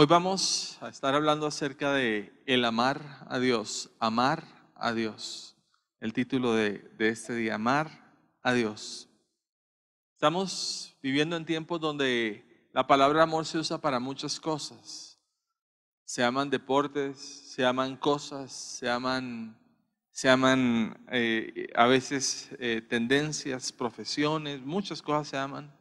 Hoy vamos a estar hablando acerca de el amar a Dios, amar a Dios. El título de, este día, amar a Dios. Estamos viviendo en tiempos donde la palabra amor se usa para muchas cosas. Se aman deportes, se aman cosas, se aman, se aman eh, a veces eh, tendencias, profesiones, muchas cosas se aman.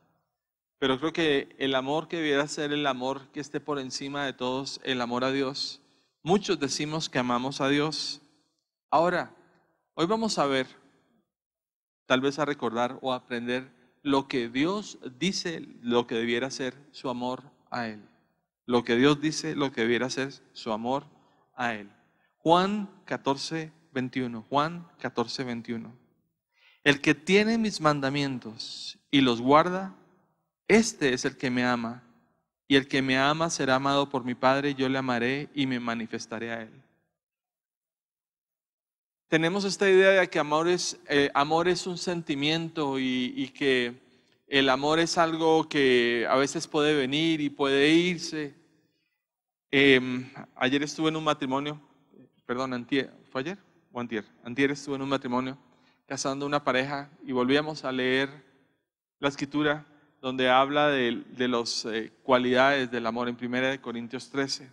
Pero creo que el amor que debiera ser el amor que esté por encima de todos, el amor a Dios. Muchos decimos que amamos a Dios. Ahora, hoy vamos a ver, tal vez a recordar o aprender lo que Dios dice, lo que debiera ser su amor a Él. Lo que Dios dice, lo que debiera ser su amor a Él. Juan 14, 21. Juan 14, 21. El que tiene mis mandamientos y los guarda, este es el que me ama, y el que me ama será amado por mi Padre, yo le amaré y me manifestaré a él. Tenemos esta idea de que amor es, eh, amor es un sentimiento y, que el amor es algo que a veces puede venir y puede irse. Em, ayer estuve en un matrimonio, perdón, antier, ¿fue ayer o antier? Antier estuve en un matrimonio casando una pareja y volvíamos a leer la escritura donde habla de, las eh, cualidades del amor en 1 Corintios 13.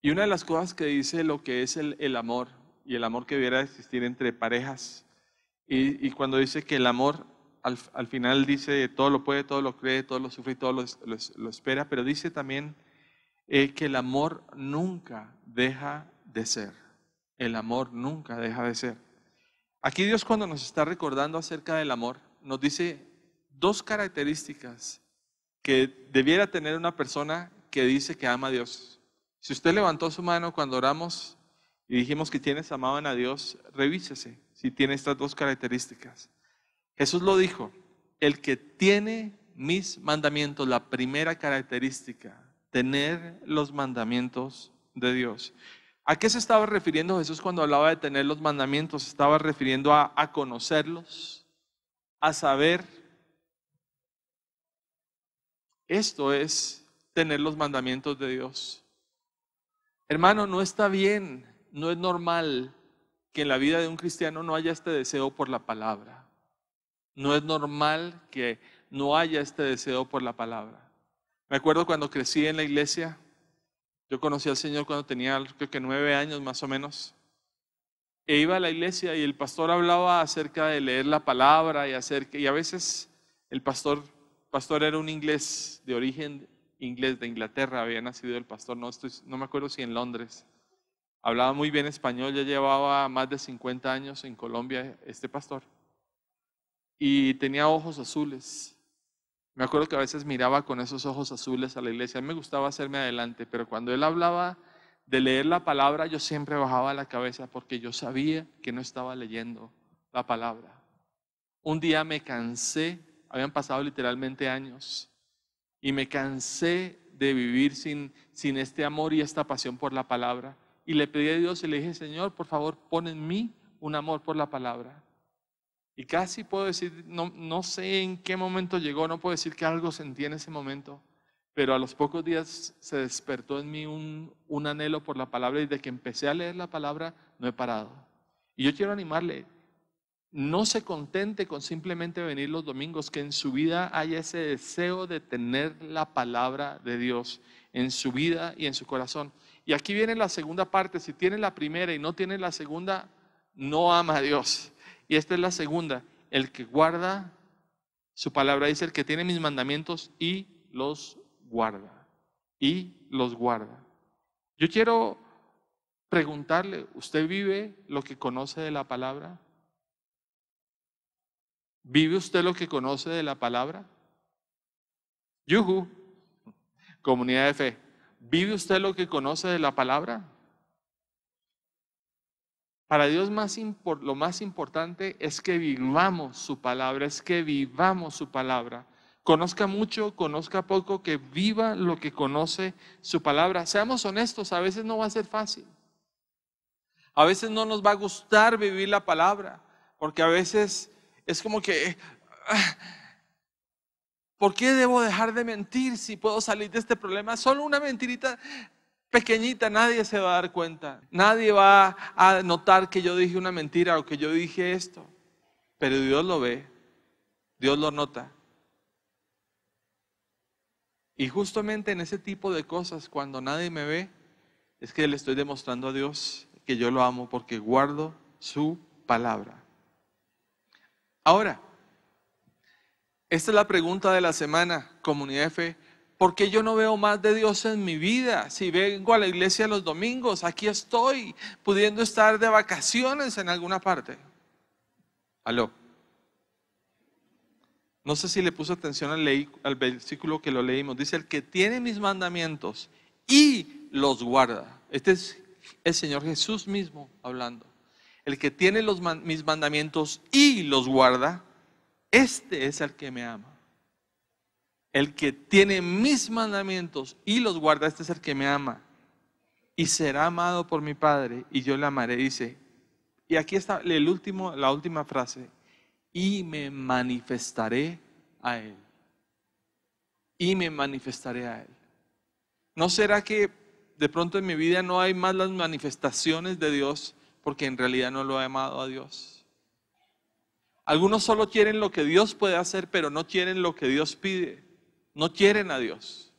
Y una de las cosas que dice lo que es el, el amor y el amor que debiera existir entre parejas. Y, cuando dice que el amor al, final dice todo lo puede, todo lo cree, todo lo sufre y todo lo, espera, pero dice también eh, que el amor nunca deja de ser. El amor nunca deja de ser. Aquí Dios cuando nos está recordando acerca del amor, nos dice dos características que debiera tener una persona que dice que ama a Dios. Si usted levantó su mano cuando oramos y dijimos que tienes en a Dios, revísese si tiene estas dos características. Jesús lo dijo, el que tiene mis mandamientos, la primera característica, tener los mandamientos de Dios. ¿A qué se estaba refiriendo Jesús cuando hablaba de tener los mandamientos? Estaba refiriendo a conocerlos, a saber esto es tener los mandamientos de Dios. Hermano, no está bien, no es normal que en la vida de un cristiano no haya este deseo por la palabra. No es normal que no haya este deseo por la palabra. Me acuerdo cuando crecí en la iglesia, yo conocí al Señor cuando tenía creo que nueve años más o menos. E iba a la iglesia y el pastor hablaba acerca de leer la palabra y y a veces el pastor pastor era un inglés de origen inglés de Inglaterra, había nacido el pastor, no, estoy, no me acuerdo si en Londres. Hablaba muy bien español, ya llevaba más de 50 años en Colombia este pastor. Y tenía ojos azules. Me acuerdo que a veces miraba con esos ojos azules a la iglesia. me gustaba hacerme adelante, pero cuando él hablaba de leer la palabra, yo siempre bajaba la cabeza porque yo sabía que no estaba leyendo la palabra. Un día me cansé habían pasado literalmente años y me cansé de vivir sin, sin este amor y esta pasión por la palabra. Y le pedí a Dios y le dije, Señor, por favor, pon en mí un amor por la palabra. Y casi puedo decir, no, no sé en qué momento llegó, no puedo decir que algo sentí en ese momento, pero a los pocos días se despertó en mí un, un anhelo por la palabra y de que empecé a leer la palabra no he parado. Y yo quiero animarle, no se contente con simplemente venir los domingos, que en su vida haya ese deseo de tener la palabra de Dios en su vida y en su corazón. Y aquí viene la segunda parte, si tiene la primera y no tiene la segunda, no ama a Dios. Y esta es la segunda, el que guarda su palabra, dice el que tiene mis mandamientos y los guarda, y los guarda. Yo quiero preguntarle, ¿usted vive lo que conoce de la palabra? ¿Vive usted lo que conoce de la palabra? Yuhu, comunidad de fe, ¿vive usted lo que conoce de la palabra? Para Dios lo más importante es que vivamos su palabra, es que vivamos su palabra. Conozca mucho, conozca poco, que viva lo que conoce su palabra. Seamos honestos, a veces no va a ser fácil. A veces no nos va a gustar vivir la palabra, porque a veces es como que, ah, ¿por qué debo dejar de mentir si puedo salir de este problema? Solo una mentirita pequeñita, nadie se va a dar cuenta. Nadie va a notar que yo dije una mentira o que yo dije esto. Pero Dios lo ve, Dios lo nota. Y justamente en ese tipo de cosas, cuando nadie me ve, es que le estoy demostrando a Dios que yo lo amo porque guardo su palabra. Ahora, esta es la pregunta de la semana, comunidad de fe. ¿Por qué yo no veo más de Dios en mi vida? Si vengo a la iglesia los domingos, aquí estoy, pudiendo estar de vacaciones en alguna parte. Aló. No sé si le puso atención al, al versículo que lo leímos. Dice, el que tiene mis mandamientos y los guarda. Este es el Señor Jesús mismo hablando. El que tiene mis mandamientos y los guarda, este es el que me ama. El que tiene mis mandamientos y los guarda, este es el que me ama. Y será amado por mi Padre y yo le amaré, dice. Y aquí está el último, la última frase. Y me manifestaré a Él. Y me manifestaré a Él. ¿No será que de pronto en mi vida no hay más las manifestaciones de Dios, porque en realidad no lo ha amado a Dios. Algunos solo quieren lo que Dios puede hacer, pero no quieren lo que Dios pide. No quieren a Dios.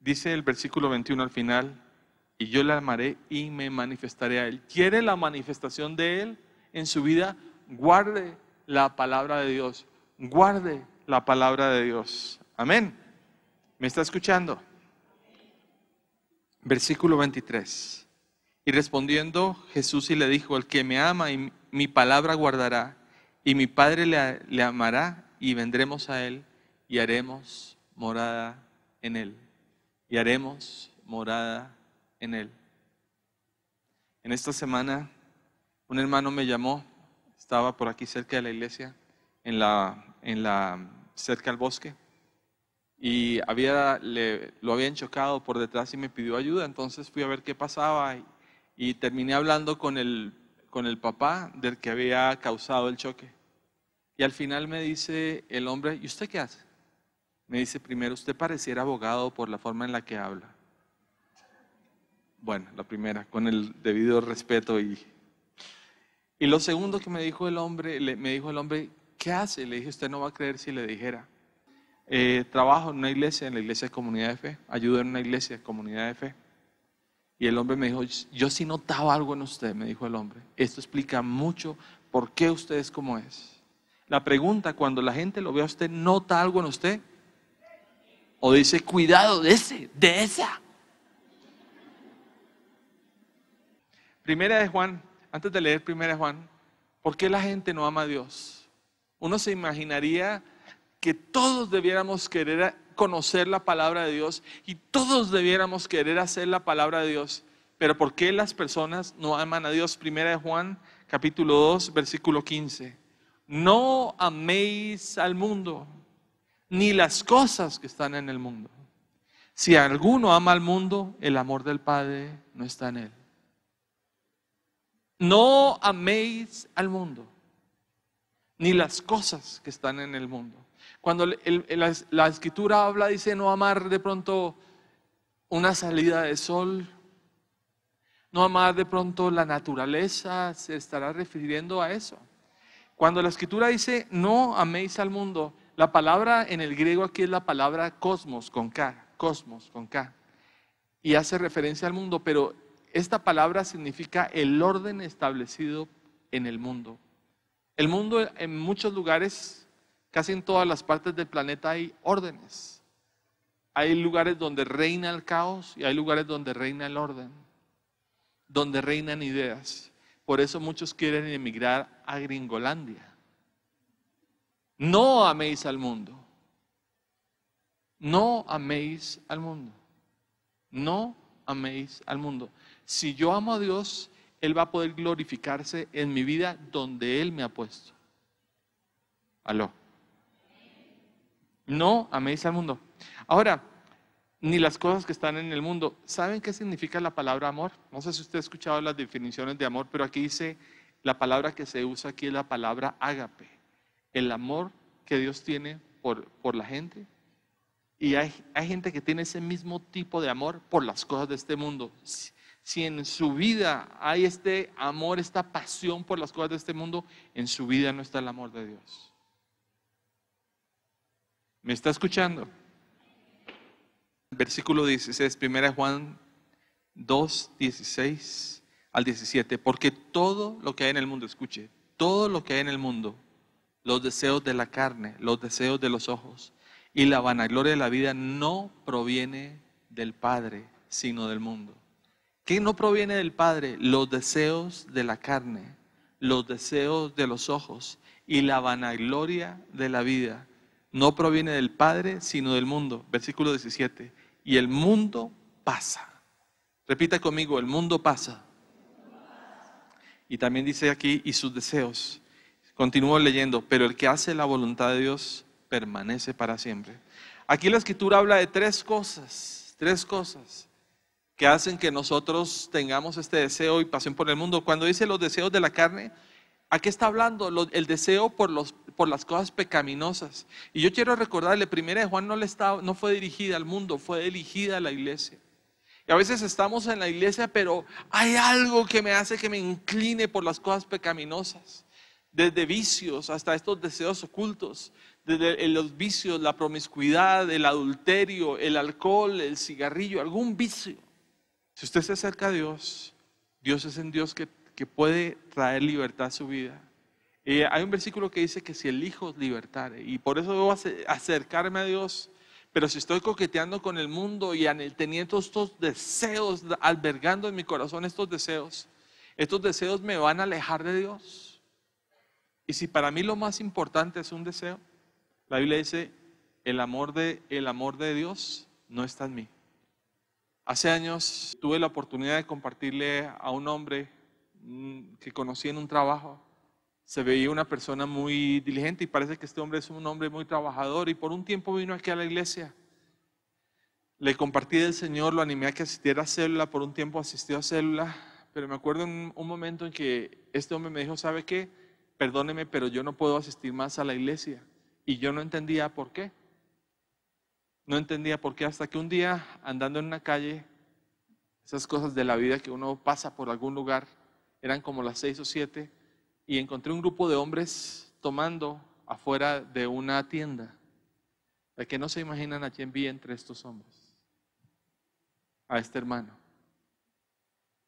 Dice el versículo 21 al final, y yo le amaré y me manifestaré a Él. Quiere la manifestación de Él en su vida, guarde la palabra de Dios. Guarde la palabra de Dios. Amén. ¿Me está escuchando? Versículo 23. Y respondiendo Jesús y le dijo, el que me ama y mi palabra guardará, y mi Padre le, amará, y vendremos a él y haremos morada en él. Y haremos morada en él. En esta semana un hermano me llamó, estaba por aquí cerca de la iglesia, en la, en la cerca al bosque, y había, lo habían chocado por detrás y me pidió ayuda, entonces fui a ver qué pasaba y, y terminé hablando con el, con el papá del que había causado el choque. Y al final me dice el hombre, ¿y usted qué hace? Me dice, primero, usted pareciera abogado por la forma en la que habla. Bueno, la primera, con el debido respeto y... Y lo segundo que me dijo el hombre, me dijo el hombre, ¿qué hace? Le dije, usted no va a creer si le dijera. Eh, trabajo en una iglesia, en la iglesia de comunidad de fe, ayudo en una iglesia de comunidad de fe. Y el hombre me dijo, yo sí notaba algo en usted, me dijo el hombre. Esto explica mucho por qué usted es como es. La pregunta, cuando la gente lo ve a usted, ¿nota algo en usted? O dice, cuidado de ese, de esa. Primera de Juan, antes de leer Primera de Juan, ¿por qué la gente no ama a Dios? Uno se imaginaría que todos debiéramos querer conocer la palabra de Dios y todos debiéramos querer hacer la palabra de Dios. Pero ¿por qué las personas no aman a Dios? Primera de Juan, capítulo 2, versículo 15. No améis al mundo, ni las cosas que están en el mundo. Si alguno ama al mundo, el amor del Padre no está en él. No améis al mundo, ni las cosas que están en el mundo. Cuando la escritura habla, dice no amar de pronto una salida de sol, no amar de pronto la naturaleza, se estará refiriendo a eso. Cuando la escritura dice no améis al mundo, la palabra en el griego aquí es la palabra cosmos con K, cosmos con K, y hace referencia al mundo, pero esta palabra significa el orden establecido en el mundo. El mundo en muchos lugares Casi en todas las partes del planeta hay órdenes. Hay lugares donde reina el caos y hay lugares donde reina el orden, donde reinan ideas. Por eso muchos quieren emigrar a Gringolandia. No améis al mundo. No améis al mundo. No améis al mundo. Si yo amo a Dios, Él va a poder glorificarse en mi vida donde Él me ha puesto. Aló. No a améis al mundo. Ahora, ni las cosas que están en el mundo. ¿Saben qué significa la palabra amor? No sé si usted ha escuchado las definiciones de amor, pero aquí dice, la palabra que se usa aquí es la palabra ágape, el amor que Dios tiene por, la gente. Y hay gente que tiene ese mismo tipo de amor por las cosas de este mundo si en su vida hay este amor, esta pasión por las cosas de este mundo, en su vida no está el amor de Dios. ¿Me está escuchando? Versículo 16, Primera Juan 2, 16 al 17. Porque todo lo que hay en el mundo, escuche, todo lo que hay en el mundo, los deseos de la carne, los deseos de los ojos y la vanagloria de la vida no proviene del Padre, sino del mundo. ¿Qué no proviene del Padre? Los deseos de la carne, los deseos de los ojos y la vanagloria de la vida no proviene del Padre, sino del mundo. Versículo 17. Y el mundo pasa. Repita conmigo, el mundo pasa. Y también dice aquí, y sus deseos. Continúo leyendo, pero el que hace la voluntad de Dios permanece para siempre. Aquí la escritura habla de tres cosas, tres cosas que hacen que nosotros tengamos este deseo y pasión por el mundo. Cuando dice los deseos de la carne, ¿A qué está hablando el deseo por, las cosas pecaminosas. Y yo quiero recordarle, primero, Juan no, no fue dirigida al mundo, fue dirigida a la iglesia. Y a veces estamos en la iglesia, pero hay algo que me hace que me incline por las cosas pecaminosas, desde vicios hasta estos deseos ocultos, desde los vicios, la promiscuidad, el adulterio, el alcohol, el cigarrillo, algún vicio. Si usted se acerca a Dios, Dios es en Dios que puede traer libertad a su vida. hay un versículo que dice que si el Hijo y por eso debo acercarme a Dios, pero si estoy coqueteando con el mundo y teniendo estos deseos, albergando en mi corazón estos deseos, estos deseos me van a alejar de Dios. Y si para mí lo más importante es un deseo, la Biblia dice, el amor de, el amor de Dios no está en mí. Hace años tuve la oportunidad de compartirle a un hombre que conocí en un trabajo. Se veía una persona muy diligente y parece que este hombre es un hombre muy trabajador y por un tiempo vino aquí a la iglesia. Le compartí del Señor, lo animé a que asistiera a célula, por un tiempo asistió a célula, pero me acuerdo en un momento en que este hombre me dijo, ¿sabe qué? Perdóneme, pero yo no puedo asistir más a la iglesia. Y yo no entendía por qué. No entendía por qué hasta que un día, andando en una calle, esas cosas de la vida que uno pasa por algún lugar, eran como las seis o siete, y encontré un grupo de hombres tomando afuera de una tienda. De que no se imaginan a quién vi entre estos hombres. A este hermano.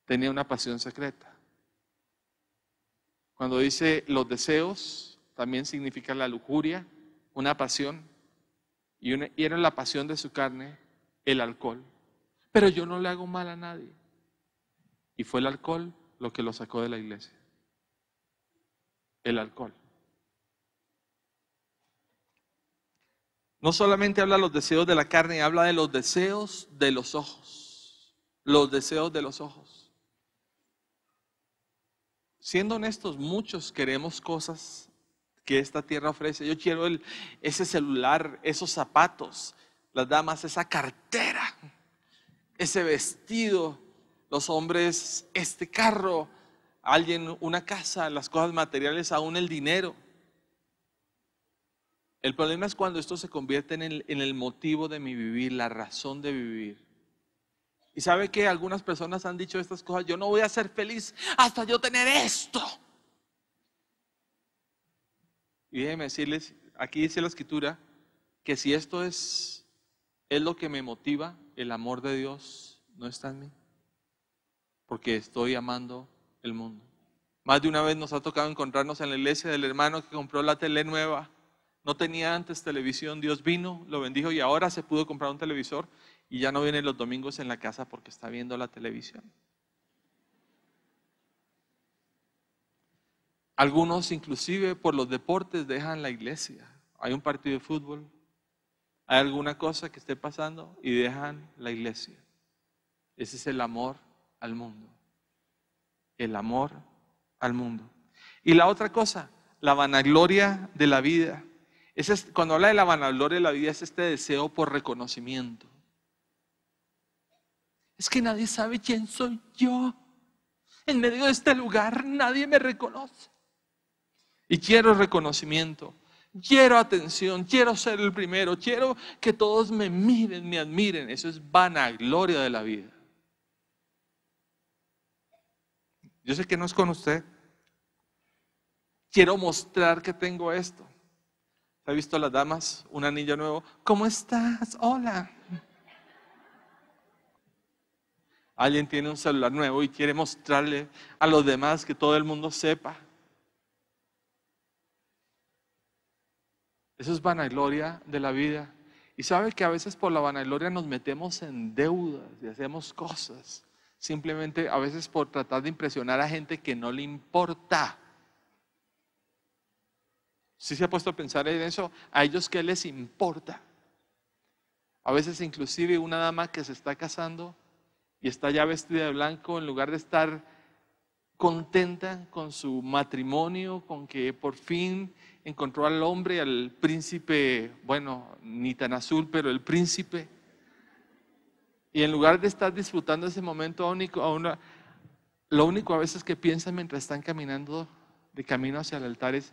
Tenía una pasión secreta. Cuando dice los deseos, también significa la lujuria, una pasión. Y, y era la pasión de su carne, el alcohol. Pero yo no le hago mal a nadie. Y fue el alcohol lo que lo sacó de la iglesia? El alcohol. No solamente habla de los deseos de la carne, habla de los deseos de los ojos. Los deseos de los ojos. Siendo honestos, muchos queremos cosas que esta tierra ofrece. Yo quiero el, ese celular, esos zapatos, las damas, esa cartera, ese vestido, los hombres este carro, alguien una casa, las cosas materiales, aún el dinero. El problema es cuando esto se convierte en el, motivo de mi vivir, la razón de vivir. Y sabe que algunas personas han dicho estas cosas, yo no voy a ser feliz hasta yo tener esto. Y déjenme decirles, aquí dice la escritura, que si esto es, es lo que me motiva, el amor de Dios no está en mí porque estoy amando el mundo. Más de una vez nos ha tocado encontrarnos en la iglesia del hermano que compró la tele nueva. No tenía antes televisión, Dios vino, lo bendijo y ahora se pudo comprar un televisor y ya no viene los domingos en la casa porque está viendo la televisión. Algunos inclusive por los deportes dejan la iglesia. Hay un partido de fútbol, hay alguna cosa que esté pasando y dejan la iglesia. Ese es el amor al mundo. El amor al mundo. Y la otra cosa, la vanagloria de la vida. Es, este, cuando habla de la vanagloria de la vida es este deseo por reconocimiento. Es que nadie sabe quién soy yo. En medio de este lugar nadie me reconoce. Y quiero reconocimiento, quiero atención, quiero ser el primero, quiero que todos me miren, me admiren. Eso es vanagloria de la vida. Yo sé que no es con usted. Quiero mostrar que tengo esto. ¿Ha visto a las damas? Un anillo nuevo. ¿Cómo estás? Hola. Alguien tiene un celular nuevo y quiere mostrarle a los demás que todo el mundo sepa. Eso es vanagloria de la vida. Y sabe que a veces por la vanagloria nos metemos en deudas y hacemos cosas simplemente a veces por tratar de impresionar a gente que no le importa. Si se ha puesto a pensar en eso, a ellos qué les importa. A veces inclusive una dama que se está casando y está ya vestida de blanco, en lugar de estar contenta con su matrimonio, con que por fin encontró al hombre, al príncipe, bueno, ni tan azul, pero el príncipe, y en lugar de estar disfrutando ese momento único, lo único a veces que piensan mientras están caminando de camino hacia el altar es,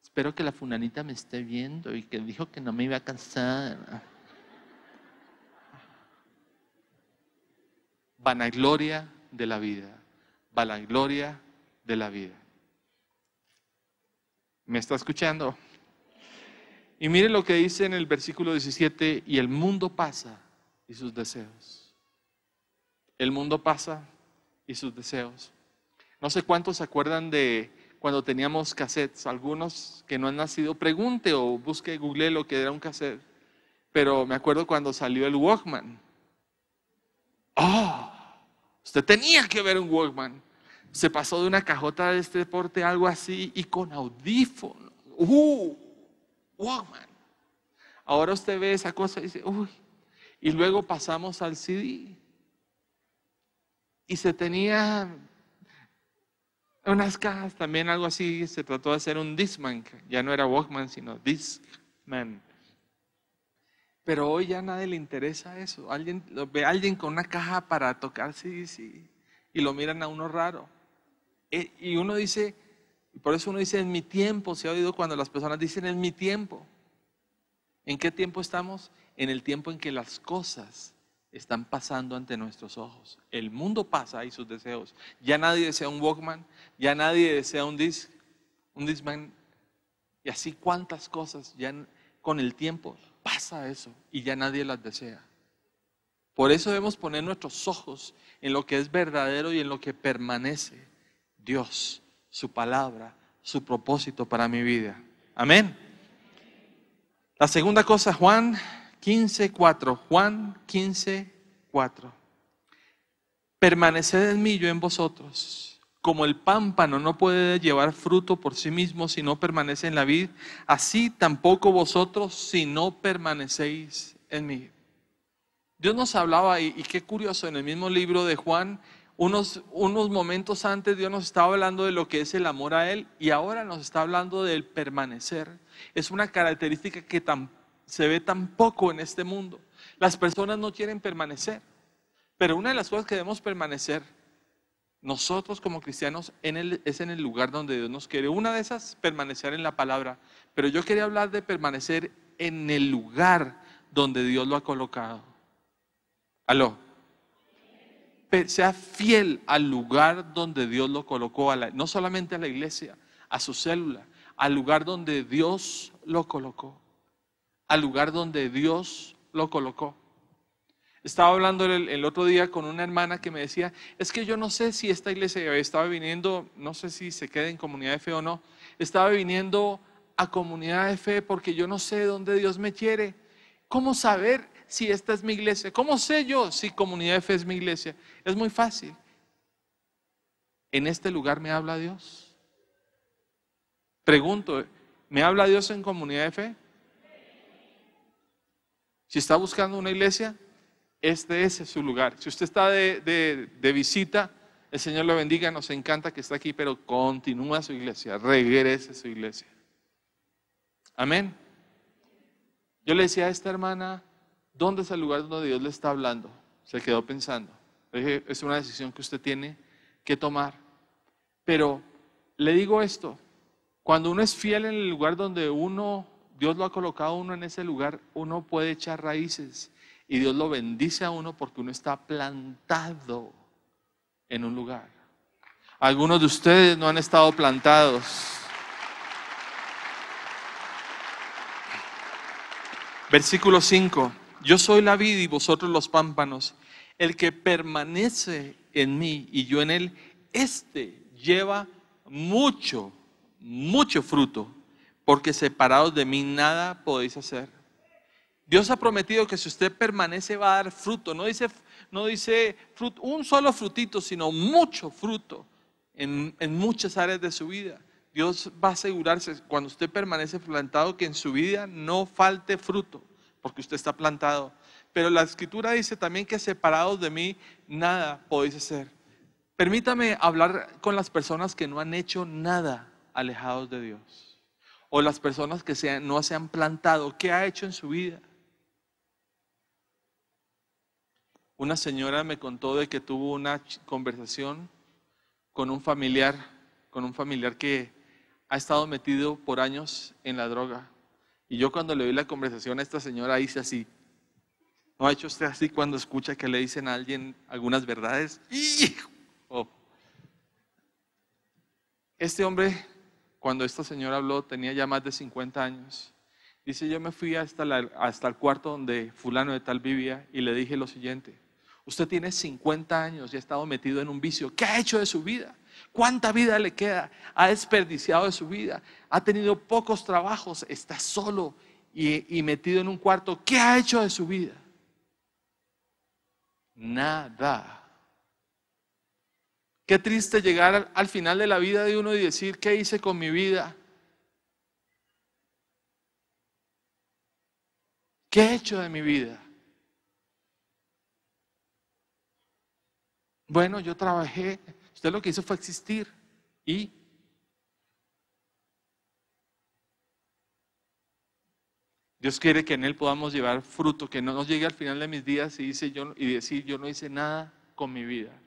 espero que la funanita me esté viendo y que dijo que no me iba a cansar. Vanagloria de la vida, vanagloria de la vida. ¿Me está escuchando? Y mire lo que dice en el versículo 17, y el mundo pasa y sus deseos. El mundo pasa y sus deseos. No sé cuántos se acuerdan de cuando teníamos cassettes. Algunos que no han nacido, pregunte o busque, google lo que era un cassette. Pero me acuerdo cuando salió el Walkman. ¡Oh! Usted tenía que ver un Walkman. Se pasó de una cajota de este deporte, algo así, y con audífono. ¡Uh! Walkman. Ahora usted ve esa cosa y dice, uy, y luego pasamos al CD. Y se tenía unas cajas también, algo así. Se trató de hacer un Discman. Ya no era Walkman, sino Discman. Pero hoy ya a nadie le interesa eso. Alguien lo ve alguien con una caja para tocar sí, sí, y lo miran a uno raro. E, y uno dice, por eso uno dice en mi tiempo, se ha oído cuando las personas dicen en mi tiempo. ¿En qué tiempo estamos? en el tiempo en que las cosas están pasando ante nuestros ojos. El mundo pasa y sus deseos. Ya nadie desea un Walkman, ya nadie desea un disc, un Discman. Y así cuántas cosas ya con el tiempo pasa eso y ya nadie las desea. Por eso debemos poner nuestros ojos en lo que es verdadero y en lo que permanece. Dios, su palabra, su propósito para mi vida. Amén. La segunda cosa, Juan 15.4, Juan 15.4. Permaneced en mí, yo en vosotros. Como el pámpano no puede llevar fruto por sí mismo si no permanece en la vid, así tampoco vosotros si no permanecéis en mí. Dios nos hablaba, y, y qué curioso, en el mismo libro de Juan, unos, unos momentos antes Dios nos estaba hablando de lo que es el amor a Él y ahora nos está hablando del permanecer. Es una característica que tampoco se ve tan poco en este mundo. Las personas no quieren permanecer. Pero una de las cosas que debemos permanecer nosotros como cristianos en el, es en el lugar donde Dios nos quiere. Una de esas, permanecer en la palabra. Pero yo quería hablar de permanecer en el lugar donde Dios lo ha colocado. Aló. Sea fiel al lugar donde Dios lo colocó, no solamente a la iglesia, a su célula, al lugar donde Dios lo colocó al lugar donde Dios lo colocó. Estaba hablando el, otro día con una hermana que me decía, es que yo no sé si esta iglesia estaba viniendo, no sé si se queda en comunidad de fe o no, estaba viniendo a comunidad de fe porque yo no sé dónde Dios me quiere. ¿Cómo saber si esta es mi iglesia? ¿Cómo sé yo si comunidad de fe es mi iglesia? Es muy fácil. En este lugar me habla Dios. Pregunto, ¿me habla Dios en comunidad de fe? Si está buscando una iglesia, este es su lugar. Si usted está de, visita, el Señor lo bendiga, nos encanta que está aquí, pero continúa su iglesia, regrese a su iglesia. Amén. Yo le decía a esta hermana, ¿dónde es el lugar donde Dios le está hablando? Se quedó pensando. Le dije, es una decisión que usted tiene que tomar. Pero le digo esto, cuando uno es fiel en el lugar donde uno Dios lo ha colocado uno en ese lugar, uno puede echar raíces y Dios lo bendice a uno porque uno está plantado en un lugar. Algunos de ustedes no han estado plantados. Versículo 5. Yo soy la vid y vosotros los pámpanos. El que permanece en mí y yo en él, este lleva mucho, mucho fruto porque separados de mí nada podéis hacer. Dios ha prometido que si usted permanece va a dar fruto. No dice, no dice un solo frutito, sino mucho fruto en, en muchas áreas de su vida. Dios va a asegurarse cuando usted permanece plantado que en su vida no falte fruto, porque usted está plantado. Pero la escritura dice también que separados de mí nada podéis hacer. Permítame hablar con las personas que no han hecho nada alejados de Dios o las personas que no se han plantado, ¿qué ha hecho en su vida? Una señora me contó de que tuvo una conversación con un familiar, con un familiar que ha estado metido por años en la droga. Y yo cuando le doy la conversación a esta señora hice así. ¿No ha hecho usted así cuando escucha que le dicen a alguien algunas verdades? ¡Hijo! Este hombre cuando esta señora habló, tenía ya más de 50 años. Dice, yo me fui hasta, el cuarto donde fulano de tal vivía y le dije lo siguiente, usted tiene 50 años y ha estado metido en un vicio. ¿Qué ha hecho de su vida? ¿Cuánta vida le queda? Ha desperdiciado de su vida, ha tenido pocos trabajos, está solo y, y metido en un cuarto. ¿Qué ha hecho de su vida? Nada. Qué triste llegar al, final de la vida de uno y decir, ¿qué hice con mi vida? ¿Qué he hecho de mi vida? Bueno, yo trabajé, usted lo que hizo fue existir y Dios quiere que en Él podamos llevar fruto, que no nos llegue al final de mis días y, yo, y decir yo no hice nada con mi vida.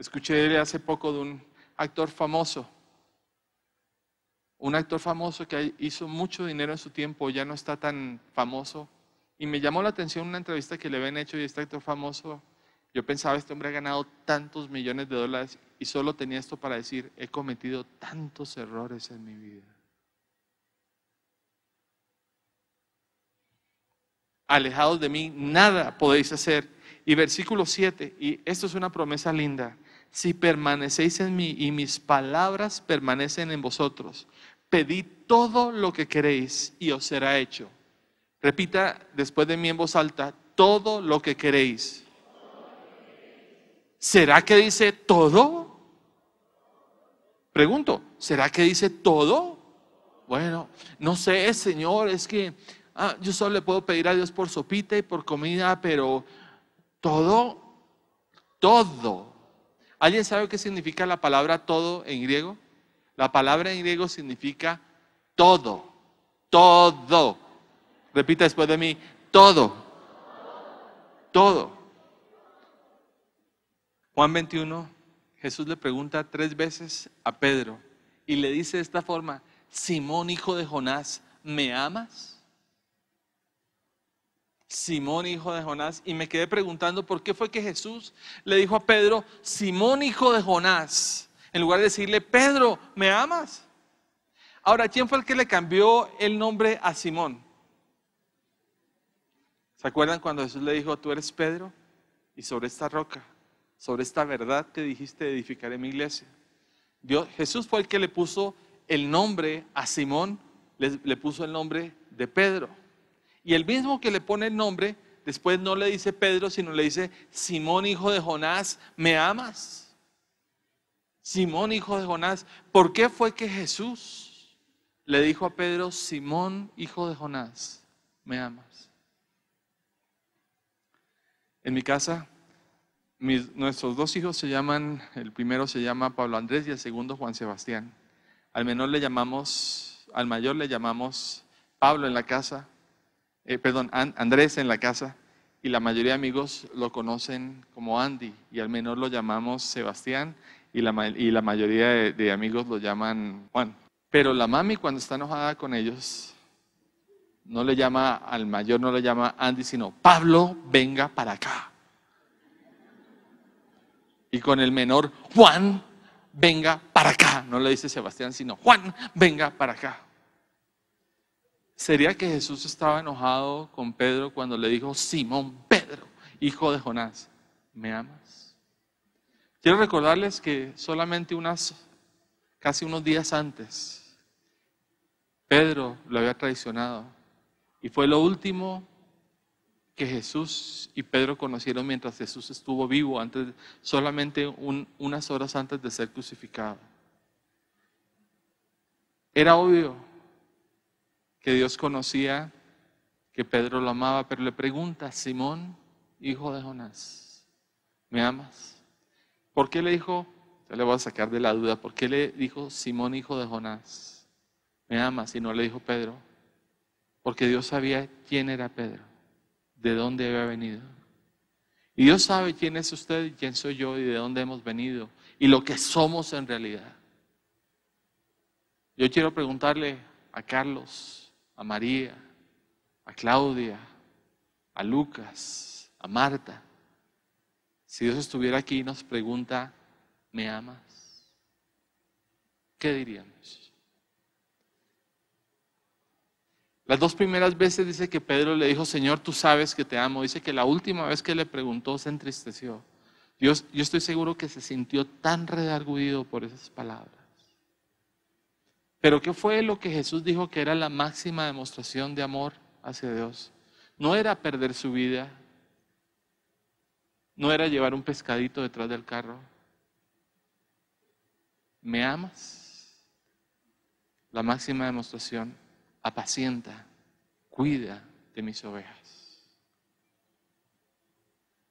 Escuché hace poco de un actor famoso, un actor famoso que hizo mucho dinero en su tiempo, ya no está tan famoso. Y me llamó la atención una entrevista que le habían hecho y este actor famoso, yo pensaba, este hombre ha ganado tantos millones de dólares y solo tenía esto para decir, he cometido tantos errores en mi vida. Alejados de mí, nada podéis hacer. Y versículo 7, y esto es una promesa linda si permanecéis en mí y mis palabras permanecen en vosotros, pedid todo lo que queréis y os será hecho. Repita después de mí en voz alta, todo lo que queréis. ¿Será que dice todo? Pregunto, ¿será que dice todo? Bueno, no sé, Señor, es que ah, yo solo le puedo pedir a Dios por sopita y por comida, pero todo, todo ¿Alguien sabe qué significa la palabra todo en griego? La palabra en griego significa todo, todo. Repita después de mí, todo, todo. Juan 21, Jesús le pregunta tres veces a Pedro y le dice de esta forma, Simón hijo de Jonás, ¿me amas? Simón, hijo de Jonás, y me quedé preguntando por qué fue que Jesús le dijo a Pedro, Simón, hijo de Jonás, en lugar de decirle, Pedro, ¿me amas? Ahora, ¿quién fue el que le cambió el nombre a Simón? ¿Se acuerdan cuando Jesús le dijo, tú eres Pedro? Y sobre esta roca, sobre esta verdad que dijiste edificaré mi iglesia. Dios, Jesús fue el que le puso el nombre a Simón, le puso el nombre de Pedro. Y el mismo que le pone el nombre, después no le dice Pedro, sino le dice, Simón hijo de Jonás, ¿me amas? Simón hijo de Jonás, ¿por qué fue que Jesús le dijo a Pedro, Simón hijo de Jonás, ¿me amas? En mi casa, nuestros dos hijos se llaman, el primero se llama Pablo Andrés y el segundo Juan Sebastián. Al menor le llamamos, al mayor le llamamos Pablo en la casa, eh, perdón, Andrés en la casa y la mayoría de amigos lo conocen como Andy y al menor lo llamamos Sebastián y la, mayoría de amigos lo llaman Juan. Pero la mami cuando está enojada con ellos no le llama al mayor, no le llama Andy, sino Pablo, venga para acá. Y con el menor, Juan, venga para acá. No le dice Sebastián, sino Juan, venga para acá. ¿Sería que Jesús estaba enojado con Pedro cuando le dijo, Simón Pedro, hijo de Jonás, ¿me amas? Quiero recordarles que solamente unas, casi unos días antes, Pedro lo había traicionado y fue lo último que Jesús y Pedro conocieron mientras Jesús estuvo vivo, antes, solamente unas horas antes de ser crucificado. Era obvio que Dios conocía, que Pedro lo amaba, pero le pregunta, Simón, hijo de Jonás, ¿me amas? ¿Por qué le dijo, ya le voy a sacar de la duda, ¿por qué le dijo Simón, hijo de Jonás, ¿me amas? Y no le dijo Pedro, porque Dios sabía quién era Pedro, de dónde había venido. Y Dios sabe quién es usted y quién soy yo y de dónde hemos venido y lo que somos en realidad. Yo quiero preguntarle a Carlos, a María, a Claudia, a Lucas, a Marta. Si Dios estuviera aquí y nos pregunta, ¿me amas? ¿Qué diríamos? Las dos primeras veces dice que Pedro le dijo, Señor, tú sabes que te amo. Dice que la última vez que le preguntó se entristeció. yo estoy seguro que se sintió tan redargudido por esas palabras. Pero ¿qué fue lo que Jesús dijo que era la máxima demostración de amor hacia Dios? No era perder su vida, no era llevar un pescadito detrás del carro. ¿Me amas? La máxima demostración, apacienta, cuida de mis ovejas.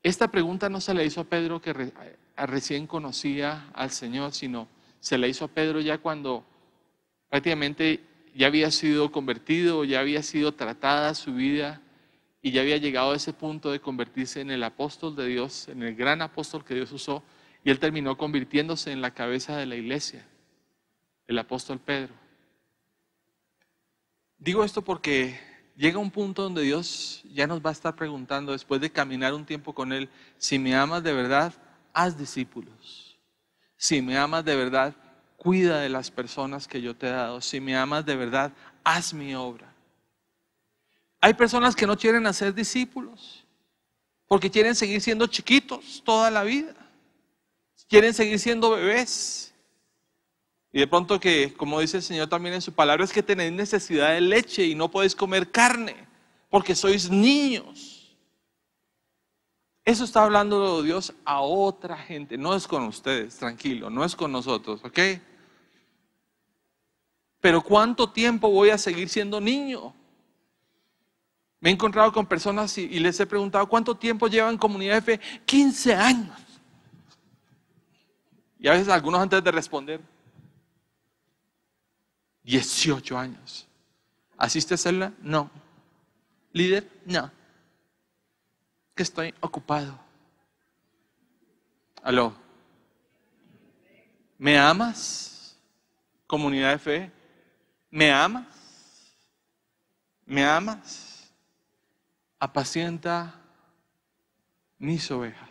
Esta pregunta no se le hizo a Pedro que recién conocía al Señor, sino se le hizo a Pedro ya cuando prácticamente ya había sido convertido, ya había sido tratada su vida y ya había llegado a ese punto de convertirse en el apóstol de Dios, en el gran apóstol que Dios usó, y él terminó convirtiéndose en la cabeza de la iglesia, el apóstol Pedro. Digo esto porque llega un punto donde Dios ya nos va a estar preguntando, después de caminar un tiempo con Él, si me amas de verdad, haz discípulos. Si me amas de verdad, cuida de las personas que yo te he dado. Si me amas de verdad, haz mi obra. Hay personas que no quieren hacer discípulos porque quieren seguir siendo chiquitos toda la vida. Quieren seguir siendo bebés. Y de pronto que, como dice el Señor también en su palabra, es que tenéis necesidad de leche y no podéis comer carne porque sois niños. Eso está hablando Dios a otra gente, no es con ustedes, tranquilo, no es con nosotros, ¿ok? Pero ¿cuánto tiempo voy a seguir siendo niño? Me he encontrado con personas y, les he preguntado, ¿cuánto tiempo llevan comunidad de fe? 15 años. Y a veces algunos antes de responder, 18 años. ¿Asiste a celda? No. ¿Líder? No que estoy ocupado. Aló. ¿Me amas? Comunidad de fe. ¿Me amas? ¿Me amas? Apacienta mis ovejas.